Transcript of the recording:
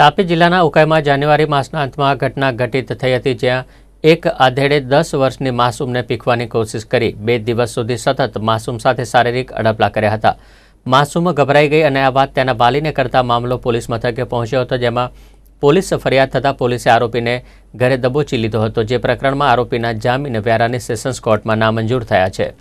તાપી જિલ્લાના ઉકાઈમાં જાન્યુઆરી માસના અંતમાં ઘટના ઘટિત થઈ હતી જ્યાં એક આધેડે દસ વર્ષની માસૂમને પીખવાની કોશિશ કરી બે દિવસ સુધી સતત માસૂમ સાથે શારીરિક અડપલા કર્યા હતા માસૂમ ગભરાઈ ગઈ અને આ વાત તેના વાલીને કરતા મામલો પોલીસ મથકે પહોંચ્યો હતો જેમાં પોલીસ ફરિયાદ થતાં પોલીસે આરોપીને ઘરે દબોચી લીધો હતો જે પ્રકરણમાં આરોપીના જામીન વ્યારાની સેશન્સ કોર્ટમાં નામંજૂર થયા છે